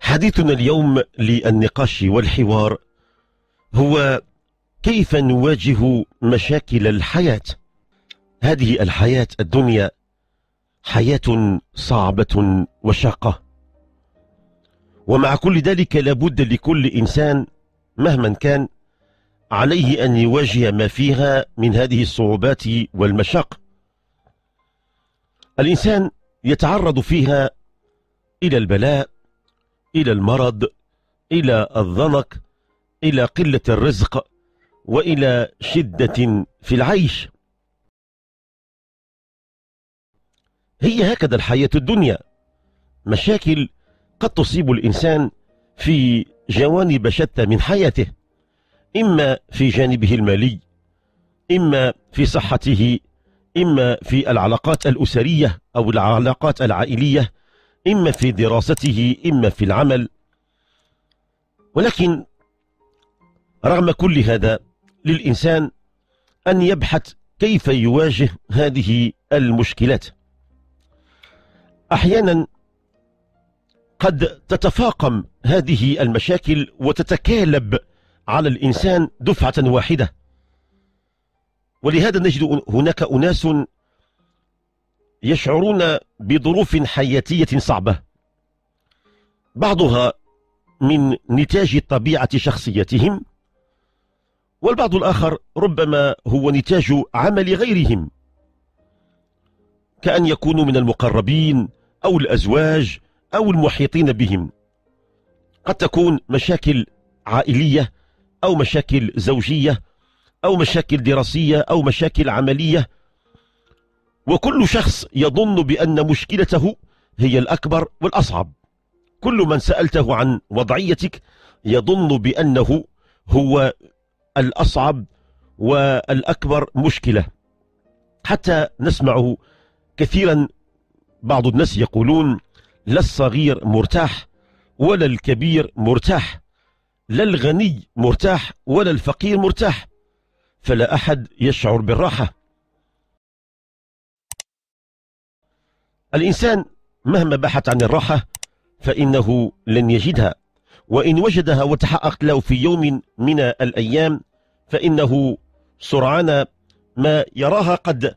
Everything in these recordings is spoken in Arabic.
حديثنا اليوم للنقاش والحوار هو كيف نواجه مشاكل الحياة هذه الحياة الدنيا حياة صعبة وشاقة ومع كل ذلك لابد لكل إنسان مهما كان عليه أن يواجه ما فيها من هذه الصعوبات والمشاق الإنسان يتعرض فيها إلى البلاء إلى المرض إلى الضنك إلى قلة الرزق وإلى شدة في العيش هي هكذا الحياة الدنيا مشاكل قد تصيب الإنسان في جوانب شتى من حياته إما في جانبه المالي إما في صحته إما في العلاقات الأسرية أو العلاقات العائلية إما في دراسته إما في العمل ولكن رغم كل هذا للإنسان أن يبحث كيف يواجه هذه المشكلات أحيانا قد تتفاقم هذه المشاكل وتتكالب على الإنسان دفعة واحدة ولهذا نجد هناك أناس يشعرون بظروف حياتية صعبة بعضها من نتاج طبيعة شخصيتهم والبعض الآخر ربما هو نتاج عمل غيرهم كأن يكونوا من المقربين أو الأزواج أو المحيطين بهم قد تكون مشاكل عائلية أو مشاكل زوجية أو مشاكل دراسية أو مشاكل عملية وكل شخص يظن بأن مشكلته هي الأكبر والأصعب كل من سألته عن وضعيتك يظن بأنه هو الأصعب والأكبر مشكلة حتى نسمع كثيرا بعض الناس يقولون لا الصغير مرتاح ولا الكبير مرتاح لا الغني مرتاح ولا الفقير مرتاح فلا أحد يشعر بالراحة الإنسان مهما بحث عن الراحة فإنه لن يجدها وإن وجدها وتحققت له في يوم من الأيام فإنه سرعان ما يراها قد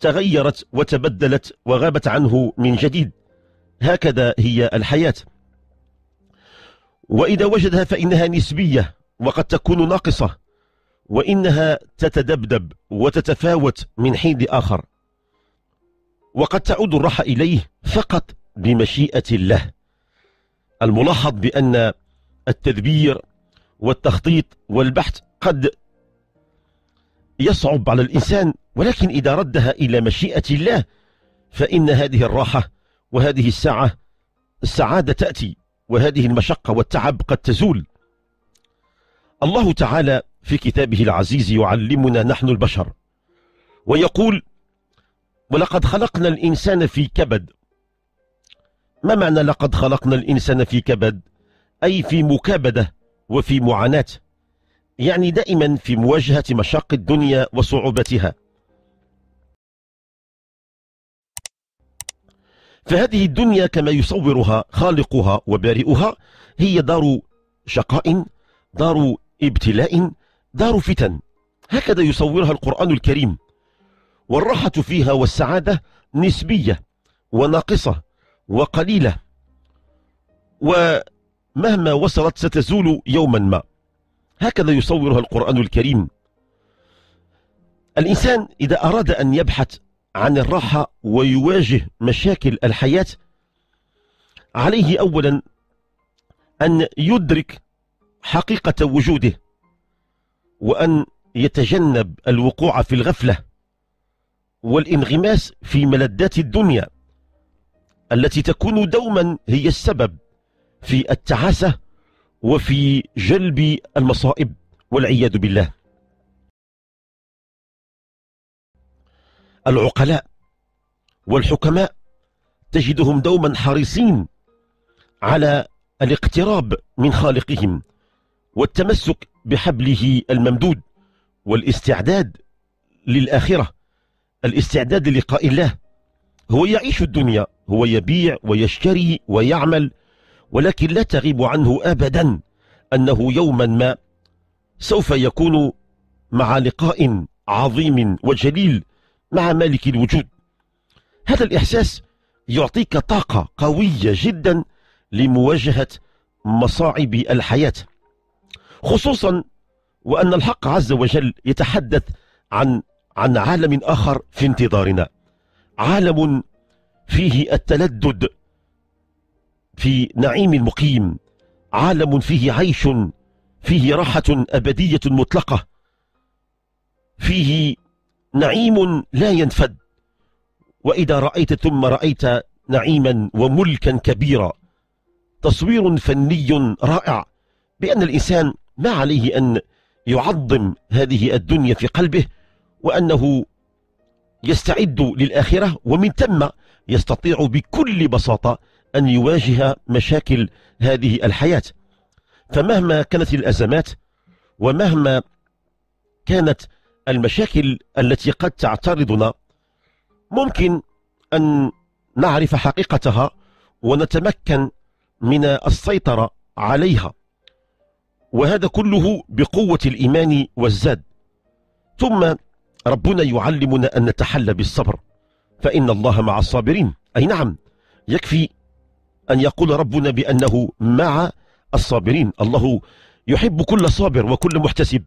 تغيرت وتبدلت وغابت عنه من جديد هكذا هي الحياة وإذا وجدها فإنها نسبية وقد تكون ناقصة وإنها تتدبدب وتتفاوت من حين لآخر وقد تعود الراحة إليه فقط بمشيئة الله الملاحظ بأن التدبير والتخطيط والبحث قد يصعب على الإنسان ولكن إذا ردها إلى مشيئة الله فإن هذه الراحة وهذه الساعة السعادة تأتي وهذه المشقة والتعب قد تزول الله تعالى في كتابه العزيز يعلمنا نحن البشر ويقول ولقد خلقنا الإنسان في كبد ما معنى لقد خلقنا الإنسان في كبد أي في مكابدة وفي معاناة يعني دائما في مواجهة مشاق الدنيا وصعوبتها فهذه الدنيا كما يصورها خالقها وبارئها هي دار شقاء دار ابتلاء دار فتن هكذا يصورها القرآن الكريم والراحة فيها والسعادة نسبية وناقصة وقليلة ومهما وصلت ستزول يوما ما هكذا يصورها القرآن الكريم الإنسان إذا أراد أن يبحث عن الراحة ويواجه مشاكل الحياة عليه أولا أن يدرك حقيقة وجوده وأن يتجنب الوقوع في الغفلة والانغماس في ملذات الدنيا التي تكون دوما هي السبب في التعاسة وفي جلب المصائب والعياذ بالله العقلاء والحكماء تجدهم دوما حريصين على الاقتراب من خالقهم والتمسك بحبله الممدود والاستعداد للآخرة الاستعداد للقاء الله هو يعيش الدنيا هو يبيع ويشتري ويعمل ولكن لا تغيب عنه أبدا أنه يوما ما سوف يكون مع لقاء عظيم وجليل مع مالك الوجود هذا الإحساس يعطيك طاقة قوية جدا لمواجهة مصاعب الحياة خصوصا وأن الحق عز وجل يتحدث عن عن عالم آخر في انتظارنا عالم فيه التلدد في نعيم مقيم عالم فيه عيش فيه راحة أبدية مطلقة فيه نعيم لا ينفد وإذا رأيت ثم رأيت نعيما وملكا كبيرا تصوير فني رائع بأن الإنسان ما عليه أن يعظم هذه الدنيا في قلبه وأنه يستعد للآخرة ومن ثم يستطيع بكل بساطة أن يواجه مشاكل هذه الحياة فمهما كانت الأزمات ومهما كانت المشاكل التي قد تعترضنا ممكن أن نعرف حقيقتها ونتمكن من السيطرة عليها وهذا كله بقوة الإيمان والزاد ثم ربنا يعلمنا أن نتحلى بالصبر فإن الله مع الصابرين أي نعم يكفي أن يقول ربنا بأنه مع الصابرين الله يحب كل صابر وكل محتسب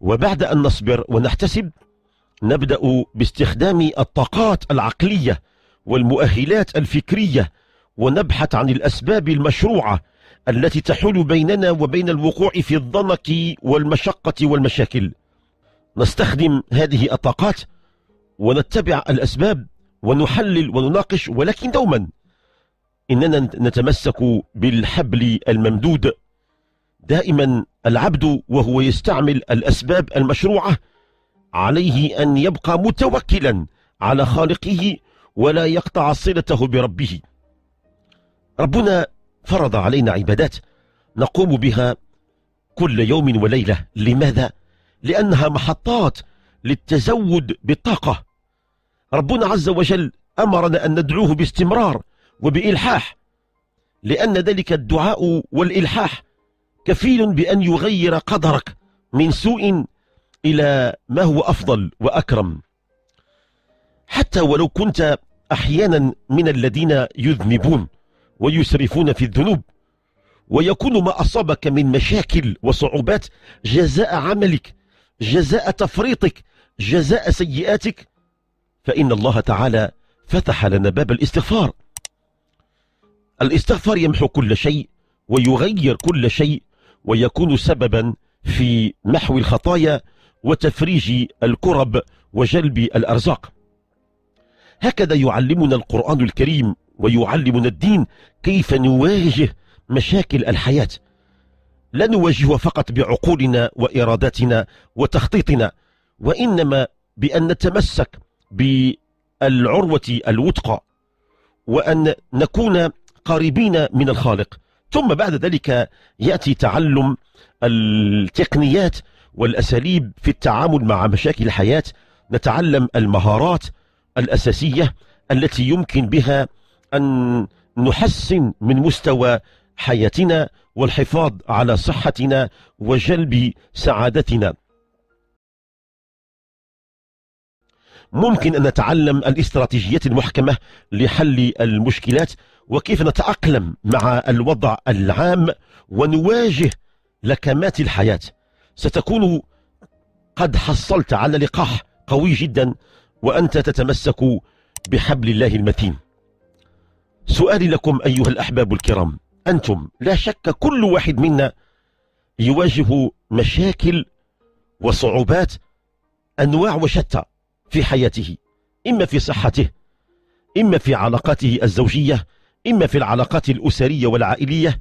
وبعد أن نصبر ونحتسب نبدأ باستخدام الطاقات العقلية والمؤهلات الفكرية ونبحث عن الأسباب المشروعة التي تحول بيننا وبين الوقوع في الضنك والمشقة والمشاكل نستخدم هذه الطاقات ونتبع الأسباب ونحلل ونناقش ولكن دوما إننا نتمسك بالحبل الممدود دائما العبد وهو يستعمل الأسباب المشروعة عليه أن يبقى متوكلا على خالقه ولا يقطع صلته بربه ربنا فرض علينا عبادات نقوم بها كل يوم وليلة لماذا؟ لأنها محطات للتزود بالطاقة ربنا عز وجل أمرنا أن ندعوه باستمرار وبإلحاح لأن ذلك الدعاء والإلحاح كفيل بأن يغير قدرك من سوء إلى ما هو أفضل وأكرم حتى ولو كنت أحيانا من الذين يذنبون ويسرفون في الذنوب ويكون ما أصابك من مشاكل وصعوبات جزاء عملك جزاء تفريطك جزاء سيئاتك فإن الله تعالى فتح لنا باب الاستغفار الاستغفار يمحو كل شيء ويغير كل شيء ويكون سببا في محو الخطايا وتفريج الكرب وجلب الأرزاق هكذا يعلمنا القرآن الكريم ويعلمنا الدين كيف نواجه مشاكل الحياة لا نواجه فقط بعقولنا وإراداتنا وتخطيطنا وإنما بأن نتمسك بالعروة الوثقى وأن نكون قريبين من الخالق ثم بعد ذلك يأتي تعلم التقنيات والأساليب في التعامل مع مشاكل الحياة نتعلم المهارات الأساسية التي يمكن بها أن نحسن من مستوى حياتنا والحفاظ على صحتنا وجلب سعادتنا ممكن أن نتعلم الاستراتيجيات المحكمة لحل المشكلات وكيف نتأقلم مع الوضع العام ونواجه لكمات الحياة ستكون قد حصلت على لقاح قوي جدا وأنت تتمسك بحبل الله المتين سؤالي لكم أيها الأحباب الكرام أنتم لا شك كل واحد منا يواجه مشاكل وصعوبات أنواع وشتى في حياته إما في صحته إما في علاقاته الزوجية إما في العلاقات الأسرية والعائلية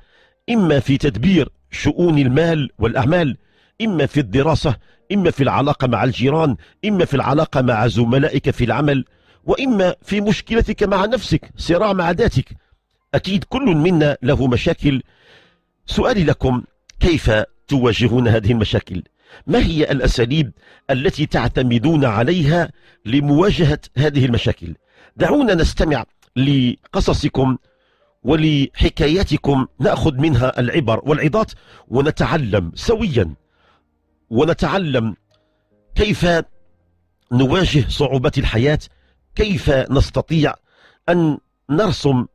إما في تدبير شؤون المال والأعمال إما في الدراسة إما في العلاقة مع الجيران إما في العلاقة مع زملائك في العمل وإما في مشكلتك مع نفسك صراع مع ذاتك أكيد كل منا له مشاكل سؤالي لكم كيف تواجهون هذه المشاكل ما هي الأساليب التي تعتمدون عليها لمواجهة هذه المشاكل دعونا نستمع لقصصكم ولحكاياتكم نأخذ منها العبر والعظات ونتعلم سويا ونتعلم كيف نواجه صعوبات الحياة كيف نستطيع أن نرسم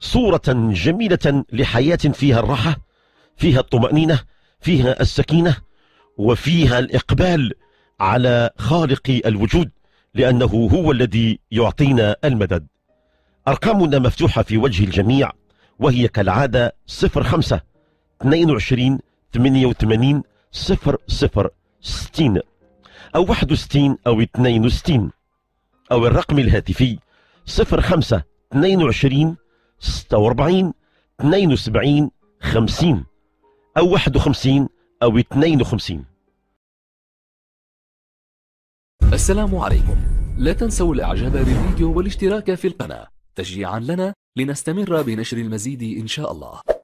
صورة جميلة لحياة فيها الراحة فيها الطمأنينة فيها السكينة وفيها الإقبال على خالق الوجود لأنه هو الذي يعطينا المدد أرقامنا مفتوحة في وجه الجميع وهي كالعادة 05 22 88 صفر صفر ستين أو واحد وستين أو اثنين وستين أو الرقم الهاتفي صفر خمسة اثنين وعشرين ستة واربعين اثنين وسبعين خمسين أو واحد وخمسين أو اثنين وخمسين السلام عليكم لا تنسوا الإعجاب بالفيديو والاشتراك في القناة تشجيعا لنا لنستمر بنشر المزيد إن شاء الله